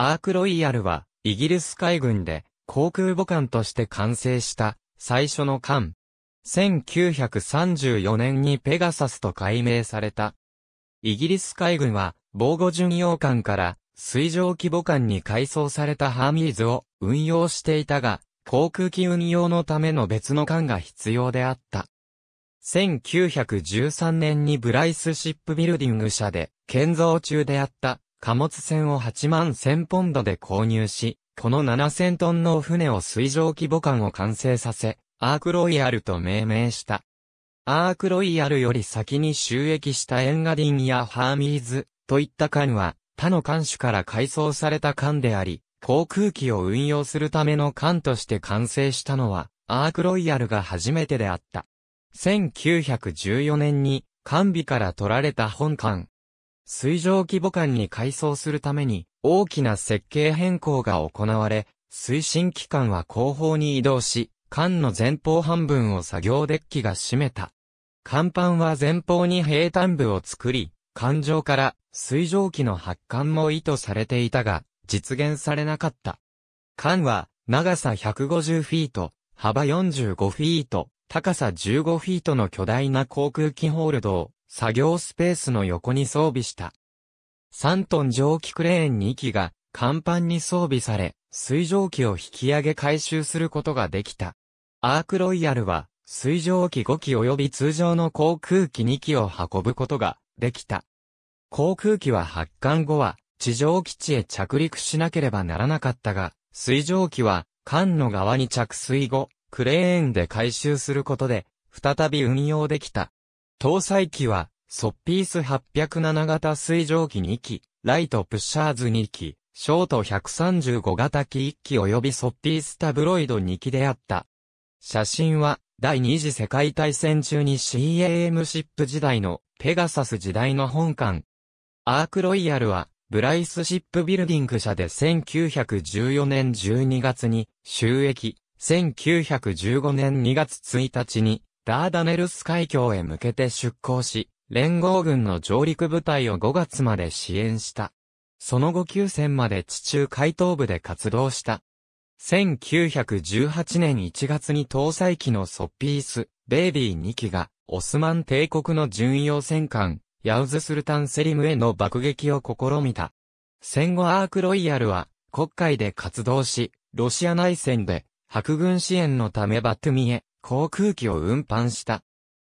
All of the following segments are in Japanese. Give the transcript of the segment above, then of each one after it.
アークロイヤルは、イギリス海軍で、航空母艦として完成した、最初の艦。1934年にペガサスと改名された。イギリス海軍は、防護巡洋艦から、水上規模艦に改装されたハーミーズを運用していたが、航空機運用のための別の艦が必要であった。1913年にブライスシップビルディング社で建造中であった貨物船を8万1000ポンドで購入し、この7000トンの船を水上規模艦を完成させ、アークロイヤルと命名した。アークロイヤルより先に収益したエンガディンやハーミーズといった艦は、他の艦種から改装された艦であり、航空機を運用するための艦として完成したのは、アークロイヤルが初めてであった。1914年に、艦尾から取られた本艦、水上規模間に改装するために大きな設計変更が行われ、推進機関は後方に移動し、艦の前方半分を作業デッキが占めた。甲板は前方に平坦部を作り、艦上から水蒸気の発艦も意図されていたが、実現されなかった。艦は長さ150フィート、幅45フィート、高さ15フィートの巨大な航空機ホールドを作業スペースの横に装備した。3トン蒸気クレーン2機が、甲板に装備され、水蒸気を引き上げ回収することができた。アークロイヤルは、水蒸気5機及び通常の航空機2機を運ぶことができた。航空機は発艦後は地上基地へ着陸しなければならなかったが、水蒸気は艦の側に着水後、クレーンで回収することで再び運用できた。搭載機は、ソッピース807型水蒸気2機、ライトプッシャーズ2機、ショート135型機1機及びソッピースタブロイド2機であった。写真は、第二次世界大戦中に CAM シップ時代のペガサス時代の本館。アークロイヤルは、ブライスシップビルディング社で1914年12月に収益、1915年2月1日にダーダネルス海峡へ向けて出港し、連合軍の上陸部隊を5月まで支援した。その後9戦まで地中海東部で活動した。1918年1月に搭載機のソッピース、ベイビー2機が、オスマン帝国の巡洋戦艦、ヤウズスルタンセリムへの爆撃を試みた。戦後アークロイヤルは、国会で活動し、ロシア内戦で、白軍支援のためバトゥミへ、航空機を運搬した。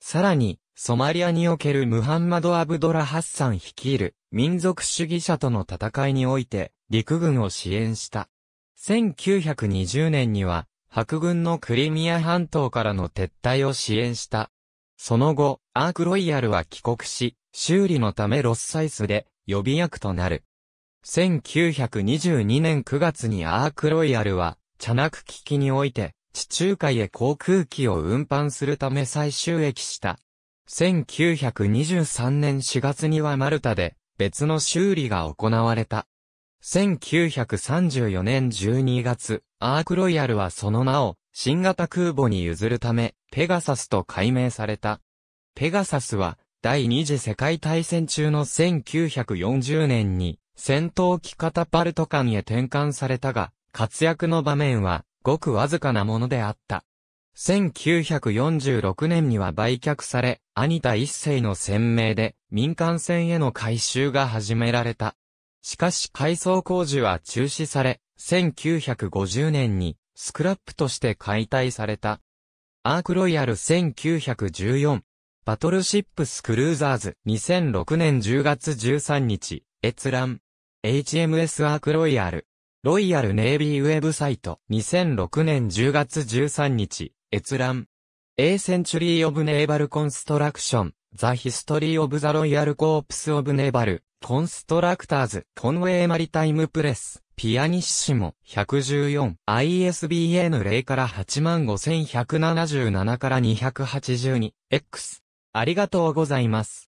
さらに、ソマリアにおけるムハンマド・アブドラ・ハッサン率いる民族主義者との戦いにおいて陸軍を支援した。1920年には、白軍のクリミア半島からの撤退を支援した。その後、アークロイヤルは帰国し、修理のためロッサイスで予備役となる。1922年9月にアークロイヤルは、チャナク危機において、地中海へ航空機を運搬するため再収益した。1923年4月にはマルタで別の修理が行われた。1934年12月、アークロイヤルはその名を新型空母に譲るため、ペガサスと改名された。ペガサスは第二次世界大戦中の1940年に戦闘機カタパルト艦へ転換されたが、活躍の場面はごくわずかなものであった。1946年には売却され、兄田一世の鮮明で民間船への改修が始められた。しかし改装工事は中止され、1950年にスクラップとして解体された。アークロイヤル1914、バトルシップスクルーザーズ2006年10月13日、閲覧。HMS アークロイヤル。ロイヤルネイビーウェブサイト2006年10月13日、閲覧。A Century of Naval Construction, The History of the Royal Corps of Naval Constructors, Conway Maritime Press, ピアニッシモ 114ISBN 0から85177から 282X。ありがとうございます。